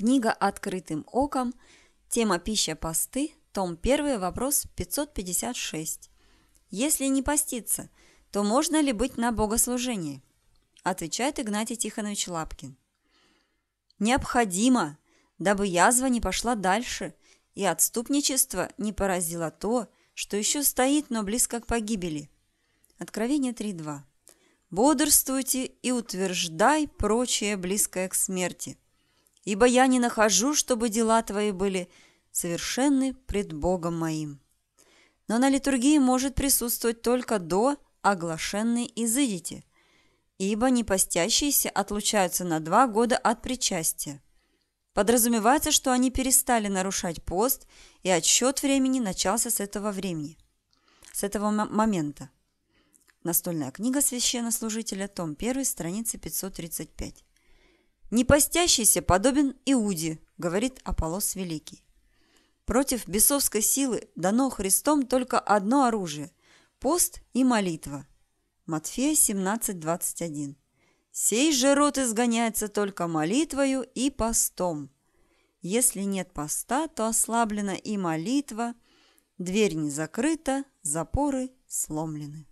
Книга «Открытым оком», тема «Пища посты», том 1, вопрос 556. Если не поститься, то можно ли быть на богослужении? Отвечает Игнатий Тихонович Лапкин. Необходимо, дабы язва не пошла дальше и отступничество не поразило то, что еще стоит, но близко к погибели. Откровение 3.2. «Бодрствуйте и утверждай прочее близкое к смерти» ибо я не нахожу, чтобы дела твои были совершенны пред Богом моим. Но на литургии может присутствовать только до оглашенной изыдите, ибо непостящиеся отлучаются на два года от причастия. Подразумевается, что они перестали нарушать пост, и отсчет времени начался с этого времени, с этого момента. Настольная книга священнослужителя, том 1, страница 535. «Непостящийся подобен Иуде», — говорит Аполлос Великий. Против бесовской силы дано Христом только одно оружие – пост и молитва. Матфея 17:21. «Сей же род изгоняется только молитвою и постом. Если нет поста, то ослаблена и молитва, дверь не закрыта, запоры сломлены».